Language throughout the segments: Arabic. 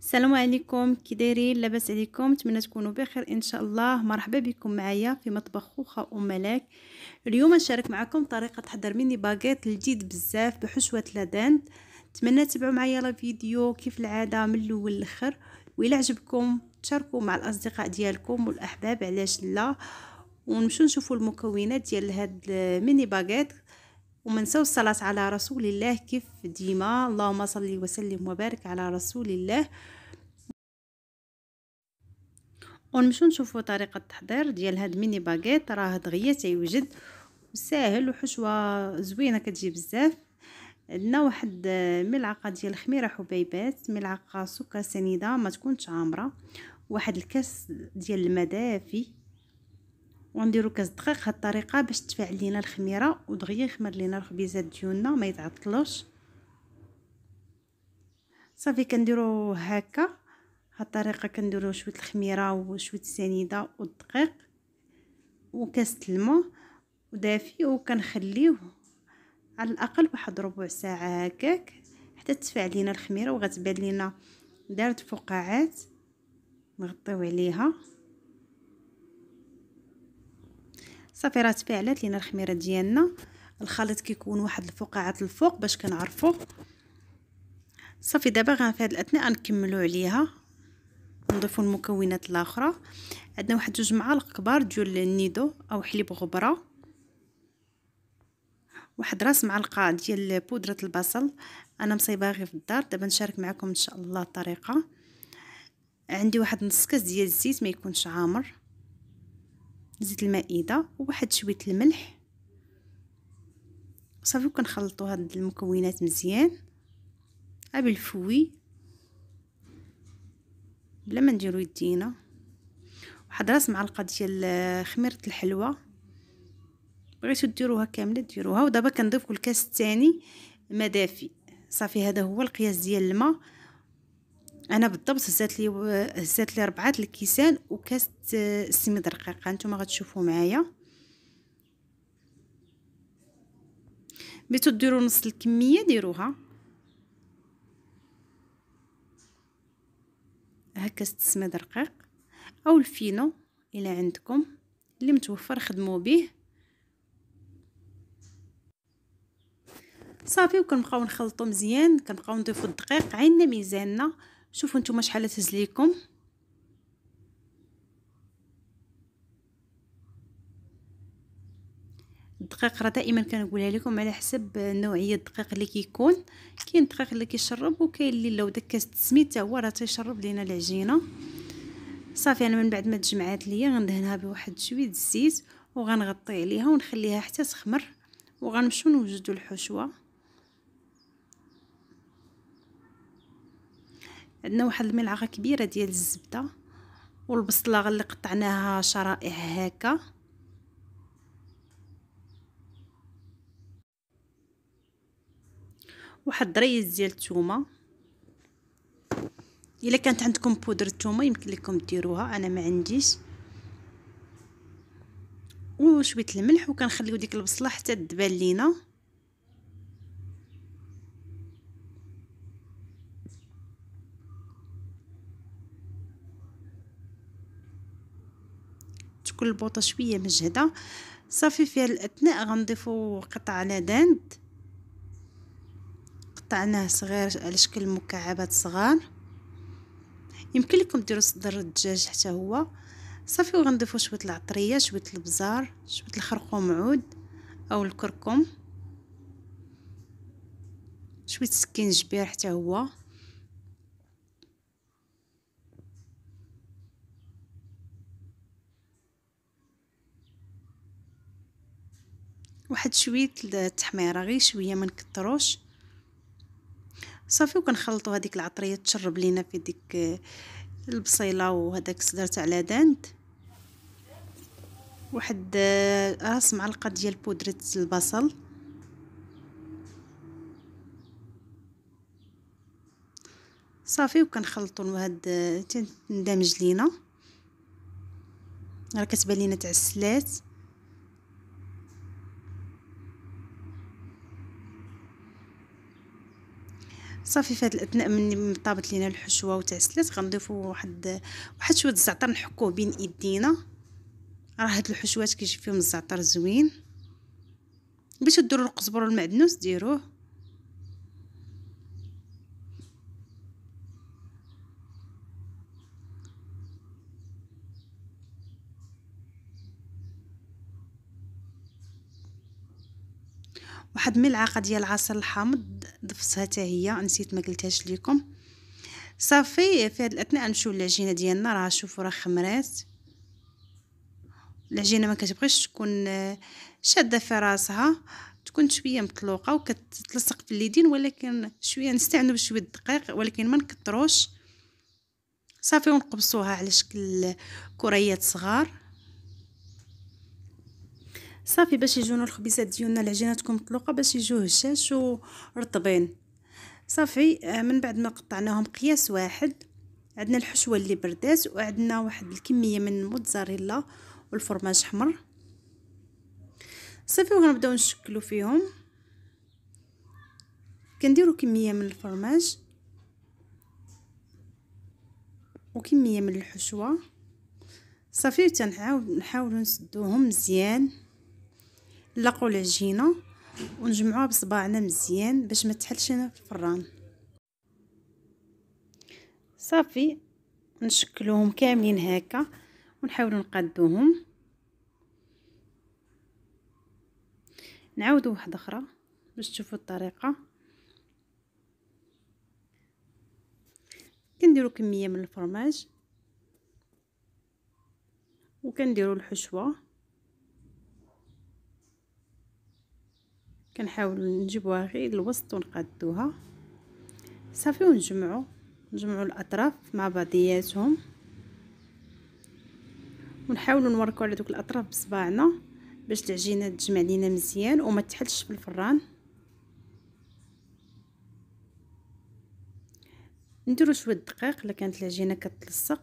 السلام عليكم كي دايرين لاباس عليكم نتمنى تكونوا بخير ان شاء الله مرحبا بكم معايا في مطبخ خوخه ام ملاك اليوم نشارك معكم طريقه تحضر ميني باغيت لذيذ بزاف بحشوه لادانت نتمنى تتبعوا معايا لا فيديو كيف العاده من الاول للاخر وإلا عجبكم تشاركوا مع الاصدقاء ديالكم والاحباب علاش لا ونمشيو نشوفوا المكونات ديال هاد ميني باغيت وما نساو الصلاة على رسول الله كيف ديما اللهم صل وسلم وبارك على رسول الله ونمشو نشوفو طريقة التحضير ديال هاد ميني باغيت راه دغيا تيوجد ساهل وحشوة زوينة كتجي بزاف عندنا واحد ملعقة ديال الخميرة حبيبات ملعقة سكر سنيدة ما تكونش عامرة واحد الكاس ديال الماء دافي ونديرو كاس دقيق هاد الطريقه باش تفاعل لينا الخميره ودغيا يخمر لينا الخبيزات ديالنا ما يتعطلوش صافي كنديرو هكا هاد الطريقه كنديرو شويه الخميره وشويه السنيده والدقيق وكاس الماء ودافي وكنخليوه على الاقل واحد ربع ساعه هكاك حتى تفاعل لينا الخميره وغتبان لينا دارت فقاعات نغطيو عليها صافي راه تفاعلات لينا الخميره ديالنا الخليط كيكون واحد الفقاعات الفوق باش كنعرفو صافي دابا غنفي في هاد الاثناء نكملو عليها نضيفو المكونات الاخرى عندنا واحد جوج معالق كبار ديال النيدو او حليب غبره واحد راس معلقه ديال بودره البصل انا مصايبه غير في الدار دابا نشارك معكم ان شاء الله الطريقه عندي واحد نص كاس ديال الزيت ما يكونش عامر زيت المائده وواحد شويه الملح صافي كنخلطوا هاد المكونات مزيان ابي الفوي بلا ما نديرو يدينا واحد راس معلقه ديال خميره الحلوى بغيتو ديروها كامله ديروها ودابا كنضيف الكاس الثاني ما دافي صافي هذا هو القياس ديال الماء انا بالضبط هزات لي هزات لي ربعه الكيسان وكاس السميد الرقيق نتوما غتشوفوا معايا بيتو ديروا نص الكميه ديروها هكا السميد رقيق او الفينو الى عندكم اللي متوفر خدموا به صافي وكنبقاو نخلطو مزيان كنبقاو نضيفو الدقيق عندنا ميزاننا شوفوا نتوما شحال تهز ليكم الدقيق راه دائما كنقولها لكم على حسب نوعيه الدقيق اللي كيكون كاين الدقيق اللي كيشرب وكاين اللي لو داك كاس التسميد هو راه تيشرب لينا العجينه صافي انا من بعد ما تجمعات ليا غندهنها بواحد شويه الزيت وغنغطي عليها ونخليها حتى تخمر وغنمشيو نوجدو الحشوه عندنا واحد الملعقه كبيره ديال الزبده والبصله اللي قطعناها شرائح هكا واحد الدريز ديال الثومه الا كانت عندكم بودر الثومه يمكن لكم ديروها انا ما عنديش وشويه الملح وكنخليو ديك البصله حتى تبان لينا كل بوطه شويه مجهده صافي في الاثناء غنضيفو قطع لادند قطعناه صغير على شكل مكعبات صغار يمكن لكم ديروا صدر الدجاج حتى هو صافي وغنضيفو شويه العطريه شويه البزار شويه الخرقوم عود او الكركم شويه سكين جبير حتى هو واحد شويه التحميره غير شويه ما نكثروش صافي وكنخلطوا هذيك العطريه تشرب لينا في ديك آه، البصيله وهذاك الصدر تاع لادانت واحد آه، راس معلقه ديال بودره البصل صافي وكنخلطوا هاد آه، تندمج لينا راه كتبان لينا تعسلات صافي في هاد الاثناء من طابت لينا الحشوه وتعسلات غنضيفو واحد واحد شويه الزعتر نحكوه بين ايدينا راه هاد الحشوات كيجي فيهم الزعتر زوين باش ديروا القزبر والمعدنوس ديروه واحد ملعقه ديال العصير الحامض ضفتها حتى هي نسيت ما قلتهاش لكم صافي في هاد الاثناء نمشيو للعجينه ديالنا راه شوفوا راه خمرات العجينه ما كتبغيش تكون آه، شاده في راسها تكون شويه مطلوقه وكتلصق في اليدين ولكن شويه نستعنوا بشويه الدقيق ولكن ما نكثروش صافي ونقبصوها على شكل كريات صغار صافي باش يجونا الخبيزات ديالنا العجينه تكون مطلوقه باش يجوا هشاش ورطبين صافي آه، من بعد ما قطعناهم قياس واحد عندنا الحشوه اللي بردات وعندنا واحد الكميه من الموتزاريلا والفرماج حمر صافي وغنبداو نشكلو فيهم كنديرو كميه من الفرماج وكميه من الحشوه صافي تنعاود نحاولو نسدوهم مزيان نلقوا العجينه ونجمعوها بصباعنا مزيان باش ما تحلش هنا في الفران صافي نشكلوهم كاملين هكا ونحاولوا نقادوهم نعاودوا واحده اخرى باش تشوفوا الطريقه كنديروا كميه من الفرماج وكنديروا الحشوه كنحاول نجيبوها غير الوسط ونقادوها صافي ونجمعو نجمعو الاطراف مع بعضياتهم ونحاولوا نوركو على دوك الاطراف بصباعنا باش العجينه تجمع لينا مزيان وما تحلش في الفران نديرو شويه دقيق الا كانت العجينه كتلصق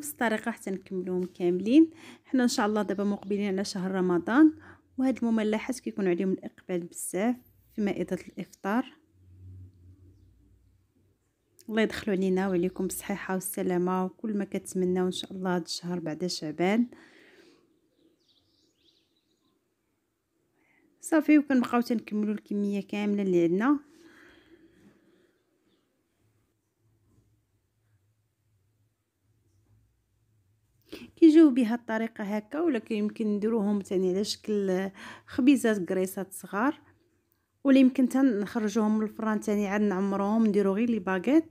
بنفس الطريقه حتى نكملوهم كاملين حنا ان شاء الله دابا مقبلين على شهر رمضان وهاد المملحات كيكون عليهم الاقبال بزاف في مائده الافطار الله يدخلوا علينا وعليكم بالصحيحه والسلامه وكل ما كتمناو ان شاء الله هاد الشهر بعد شعبان صافي وكنبقاو تنكملوا الكميه كامله اللي عندنا كيجيو بها الطريقه هكا ولا كيمكن نديروهم ثاني على شكل خبيزات كريسات صغار ولا يمكن حتى نخرجوهم من الفران ثاني عاد نعمروهم نديرو غير لي باغيط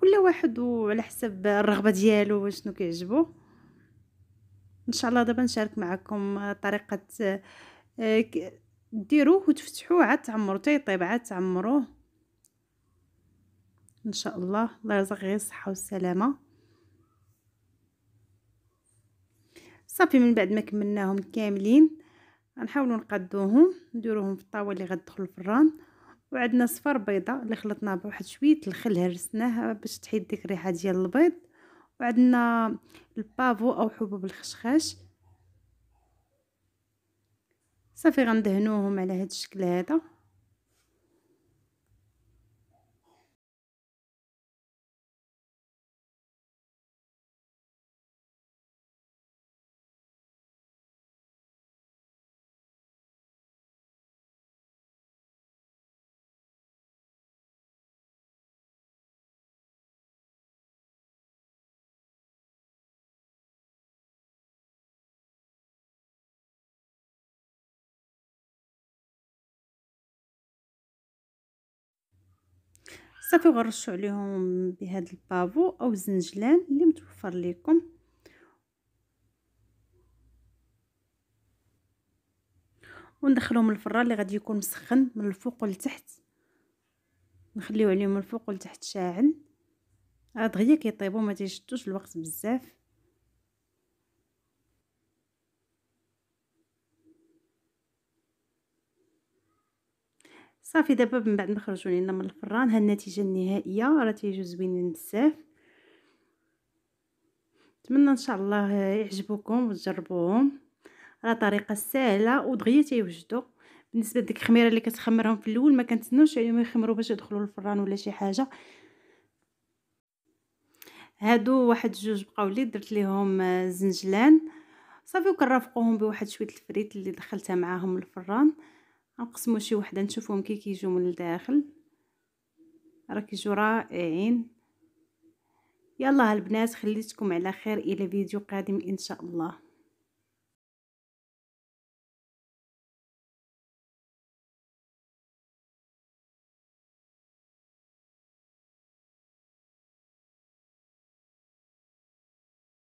كل واحد وعلى حسب الرغبه ديالو وشنو كيعجبو ان شاء الله دابا نشارك معكم طريقه آه، ديروه وتفتحوه عاد تعمرو حتى يطيب عاد تعمروه ان شاء الله الله يرزق غير الصحه والسلامه صافي من بعد ما كملناهم كاملين غنحاولوا نقادوهم نديروهم في الطاوله اللي غتدخل الفران وعندنا صفار بيضه اللي خلطنا بواحد شويه الخل هرسناها باش تحيد ديك الريحه ديال البيض وعندنا البافو او حبوب الخشخاش صافي غندهنوهم على هذا الشكل هذا صافي غنرشوا عليهم بهذا البافو او الزنجلان اللي متوفر لكم وندخلهم الفران اللي غادي يكون مسخن من الفوق لتحت نخليو عليهم من الفوق لتحت شاعل عاد كيطيبوا ما تيشدوش الوقت بزاف صافي دابا من بعد ما خرجوا لينا من الفران ها النتيجه النهائيه راه تيجيو زوينين بزاف نتمنى ان شاء الله يعجبوكم وتجربوهم راه طريقه سهله ودغيا تيوجدوا بالنسبه لديك الخميره اللي كتخمرهم في الاول ما كنتسناوش عليهم يعني يخمروا باش يدخلوا للفران ولا شي حاجه هادو واحد جوج بقاو لي درت ليهم زنجلان صافي وكنرافقوهم بواحد شويه الفريت اللي دخلتها معاهم الفران نقسمو شي وحده نشوفهم كي كيجيو من الداخل راه كيجيو رائعين يلا البنات خليتكم على خير الى فيديو قادم ان شاء الله